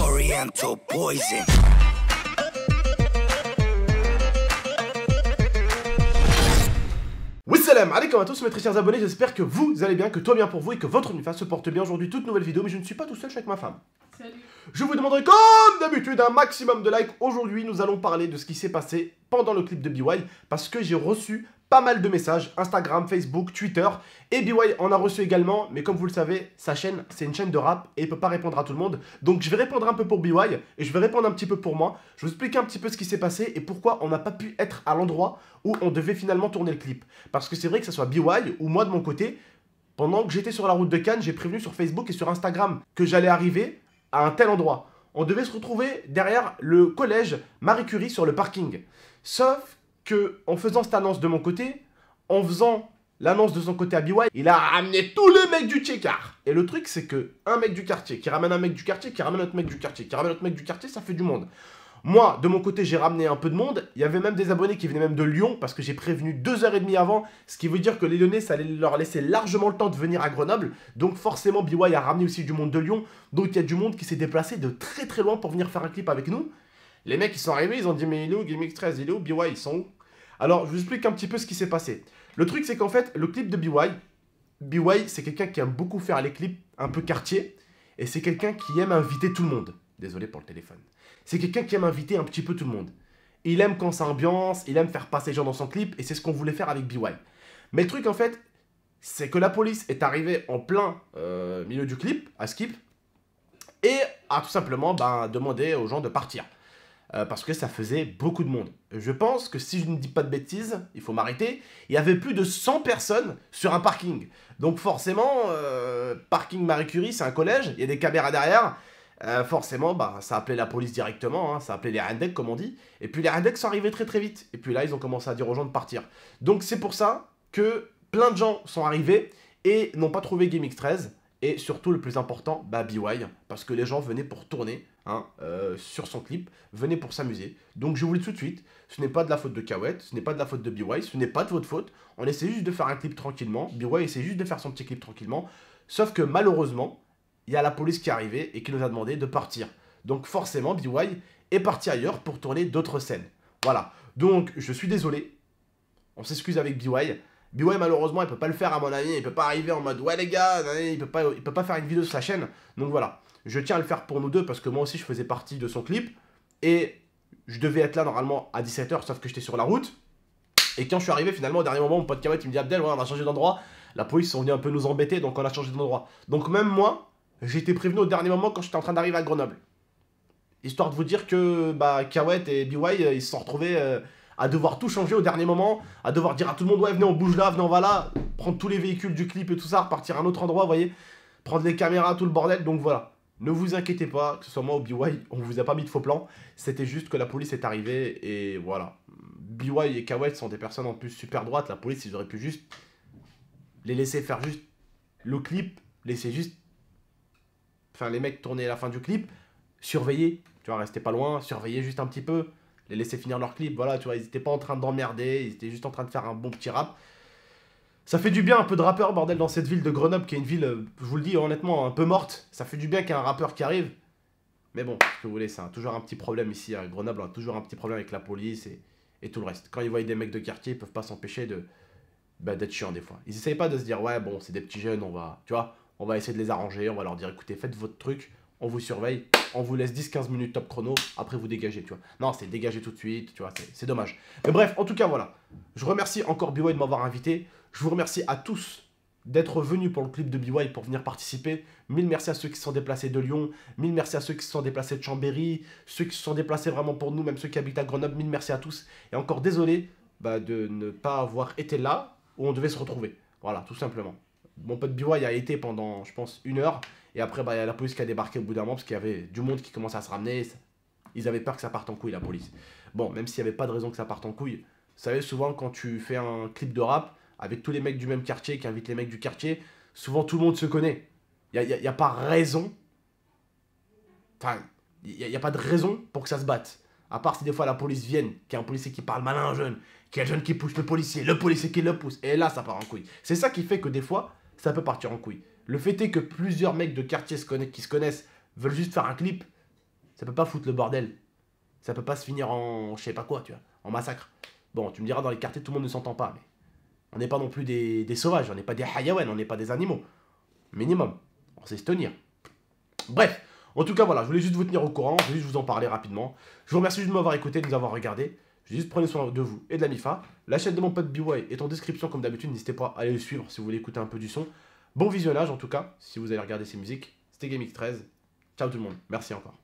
Oriental poison. allez comme à tous mes très chers abonnés, j'espère que vous allez bien, que tout bien pour vous et que votre vie se porte bien aujourd'hui, toute nouvelle vidéo, mais je ne suis pas tout seul, je suis avec ma femme. Salut. Je vous demanderai comme d'habitude un maximum de likes. Aujourd'hui, nous allons parler de ce qui s'est passé pendant le clip de BY parce que j'ai reçu pas mal de messages, Instagram, Facebook, Twitter. Et BY en a reçu également, mais comme vous le savez, sa chaîne, c'est une chaîne de rap et il peut pas répondre à tout le monde. Donc je vais répondre un peu pour BY et je vais répondre un petit peu pour moi. Je vous explique un petit peu ce qui s'est passé et pourquoi on n'a pas pu être à l'endroit où on devait finalement tourner le clip. Parce que c'est vrai que ce soit BY ou moi de mon côté, pendant que j'étais sur la route de Cannes, j'ai prévenu sur Facebook et sur Instagram que j'allais arriver à un tel endroit. On devait se retrouver derrière le collège Marie Curie sur le parking. Sauf que en faisant cette annonce de mon côté, en faisant l'annonce de son côté à BY, il a ramené tous les mecs du Tchekar. Et le truc, c'est que un mec du quartier qui ramène un mec du quartier, qui ramène un autre mec du quartier, qui ramène un autre mec du quartier, ça fait du monde. Moi, de mon côté, j'ai ramené un peu de monde. Il y avait même des abonnés qui venaient même de Lyon parce que j'ai prévenu deux heures et demie avant, ce qui veut dire que les Lyonnais, ça allait leur laisser largement le temps de venir à Grenoble. Donc forcément, BY a ramené aussi du monde de Lyon. Donc il y a du monde qui s'est déplacé de très très loin pour venir faire un clip avec nous. Les mecs, ils sont arrivés, ils ont dit, mais il est où 13 Il est où BY Ils sont où Alors, je vous explique un petit peu ce qui s'est passé. Le truc, c'est qu'en fait, le clip de BY, BY, c'est quelqu'un qui aime beaucoup faire les clips un peu quartier, et c'est quelqu'un qui aime inviter tout le monde. Désolé pour le téléphone. C'est quelqu'un qui aime inviter un petit peu tout le monde. Il aime quand ça ambiance, il aime faire passer les gens dans son clip, et c'est ce qu'on voulait faire avec BY. Mais le truc, en fait, c'est que la police est arrivée en plein euh, milieu du clip, à Skip, et a tout simplement ben, demandé aux gens de partir. Euh, parce que ça faisait beaucoup de monde. Je pense que si je ne dis pas de bêtises, il faut m'arrêter, il y avait plus de 100 personnes sur un parking. Donc forcément, euh, parking Marie Curie, c'est un collège, il y a des caméras derrière. Euh, forcément, bah, ça appelait la police directement, hein, ça appelait les Rendecs comme on dit. Et puis les Rendecs sont arrivés très très vite. Et puis là, ils ont commencé à dire aux gens de partir. Donc c'est pour ça que plein de gens sont arrivés et n'ont pas trouvé GameX13. Et surtout, le plus important, BY, bah, parce que les gens venaient pour tourner hein, euh, sur son clip, venaient pour s'amuser. Donc je vous le dis tout de suite, ce n'est pas de la faute de Kawet, ce n'est pas de la faute de BY, ce n'est pas de votre faute. On essaie juste de faire un clip tranquillement, BY essaie juste de faire son petit clip tranquillement. Sauf que malheureusement, il y a la police qui est arrivée et qui nous a demandé de partir. Donc forcément, BY est parti ailleurs pour tourner d'autres scènes. Voilà. Donc je suis désolé, on s'excuse avec BY. BY malheureusement il peut pas le faire à mon avis, il peut pas arriver en mode ouais les gars, il peut pas, il peut pas faire une vidéo sur sa chaîne. Donc voilà, je tiens à le faire pour nous deux parce que moi aussi je faisais partie de son clip et je devais être là normalement à 17h sauf que j'étais sur la route. Et quand je suis arrivé finalement au dernier moment, mon pote Kawet il me dit Abdel, ouais, on a changé d'endroit, la police sont vient un peu nous embêter donc on a changé d'endroit. Donc même moi, j'ai été prévenu au dernier moment quand j'étais en train d'arriver à Grenoble. Histoire de vous dire que bah, Kawet et BY euh, ils se sont retrouvés... Euh, à devoir tout changer au dernier moment, à devoir dire à tout le monde ouais venez on bouge là, venez on va là, prendre tous les véhicules du clip et tout ça, repartir à un autre endroit, vous voyez, prendre les caméras, tout le bordel, donc voilà. Ne vous inquiétez pas, que ce soit moi ou BY, on vous a pas mis de faux plans, c'était juste que la police est arrivée et voilà. BY et Kawet sont des personnes en plus super droites, la police ils auraient pu juste les laisser faire juste le clip, laisser juste enfin les mecs tourner la fin du clip, surveiller, tu vois, rester pas loin, surveiller juste un petit peu, les laisser finir leur clip. Voilà, tu vois, ils étaient pas en train d'emmerder, ils étaient juste en train de faire un bon petit rap. Ça fait du bien un peu de rappeur, bordel, dans cette ville de Grenoble, qui est une ville, euh, je vous le dis honnêtement, un peu morte. Ça fait du bien qu'il y ait un rappeur qui arrive. Mais bon, ce que vous voulez, c'est toujours un petit problème ici à hein, Grenoble, on hein, a toujours un petit problème avec la police et, tout le reste. Quand ils voient des mecs de quartier, ils peuvent pas s'empêcher de bah, d'être chiants des fois. Ils essayent pas de se dire, ouais, bon, c'est des petits jeunes, on va, tu vois, on va essayer de les arranger, on va leur dire, écoutez, faites votre truc, on vous surveille, on vous laisse 10-15 minutes top chrono, après vous dégagez, tu vois. Non, c'est dégager tout de suite, tu vois, c'est dommage. Mais bref, en tout cas, voilà. Je remercie encore BY de m'avoir invité. Je vous remercie à tous d'être venus pour le clip de BY pour venir participer. Mille merci à ceux qui sont déplacés de Lyon, mille merci à ceux qui sont déplacés de Chambéry, ceux qui sont déplacés vraiment pour nous, même ceux qui habitent à Grenoble, mille merci à tous. Et encore désolé bah, de ne pas avoir été là où on devait se retrouver. Voilà, tout simplement. Mon pote BY a été pendant, je pense, une heure. Et après, bah, y a la police qui a débarqué au bout d'un moment parce qu'il y avait du monde qui commençait à se ramener. Ils avaient peur que ça parte en couille, la police. Bon, même s'il n'y avait pas de raison que ça parte en couille, vous savez, souvent quand tu fais un clip de rap avec tous les mecs du même quartier qui invitent les mecs du quartier, souvent tout le monde se connaît. Il n'y a, y a, pas raison. Enfin, il n'y a, pas de raison pour que ça se batte. À part si des fois la police vienne, qu'il y a un policier qui parle mal à un jeune, qu'il y un jeune qui pousse le policier, le policier qui le pousse, et là ça part en couille. C'est ça qui fait que des fois, ça peut partir en couille. Le fait est que plusieurs mecs de quartier qui se connaissent veulent juste faire un clip, ça peut pas foutre le bordel. Ça peut pas se finir en je sais pas quoi, tu vois, en massacre. Bon, tu me diras, dans les quartiers, tout le monde ne s'entend pas, mais on n'est pas non plus des, sauvages, on n'est pas des hayawen, on n'est pas des animaux. Minimum. On sait se tenir. Bref, en tout cas, voilà, je voulais juste vous tenir au courant, je voulais juste vous en parler rapidement. Je vous remercie de m'avoir écouté, de nous avoir regardé. Je dis juste prenez soin de vous et de la MIFA. La chaîne de mon pote BY est en description comme d'habitude. N'hésitez pas à aller le suivre si vous voulez écouter un peu du son. Bon visionnage en tout cas, si vous allez regarder ces musiques. C'était GameX13. Ciao tout le monde. Merci encore.